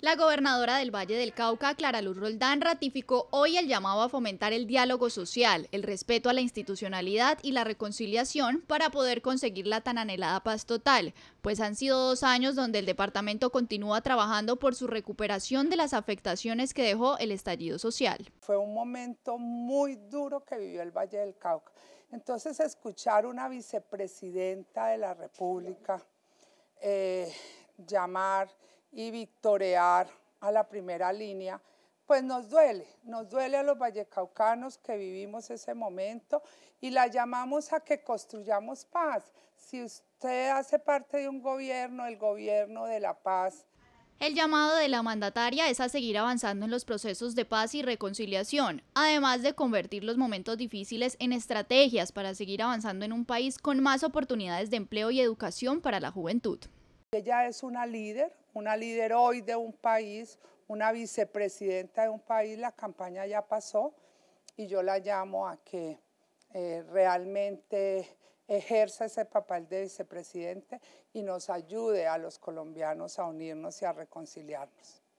La gobernadora del Valle del Cauca, Clara Luz Roldán, ratificó hoy el llamado a fomentar el diálogo social, el respeto a la institucionalidad y la reconciliación para poder conseguir la tan anhelada paz total, pues han sido dos años donde el departamento continúa trabajando por su recuperación de las afectaciones que dejó el estallido social. Fue un momento muy duro que vivió el Valle del Cauca. Entonces, escuchar una vicepresidenta de la República eh, llamar y victorear a la primera línea, pues nos duele, nos duele a los vallecaucanos que vivimos ese momento y la llamamos a que construyamos paz. Si usted hace parte de un gobierno, el gobierno de la paz. El llamado de la mandataria es a seguir avanzando en los procesos de paz y reconciliación, además de convertir los momentos difíciles en estrategias para seguir avanzando en un país con más oportunidades de empleo y educación para la juventud. Ella es una líder, una líder hoy de un país, una vicepresidenta de un país, la campaña ya pasó y yo la llamo a que eh, realmente ejerza ese papel de vicepresidente y nos ayude a los colombianos a unirnos y a reconciliarnos.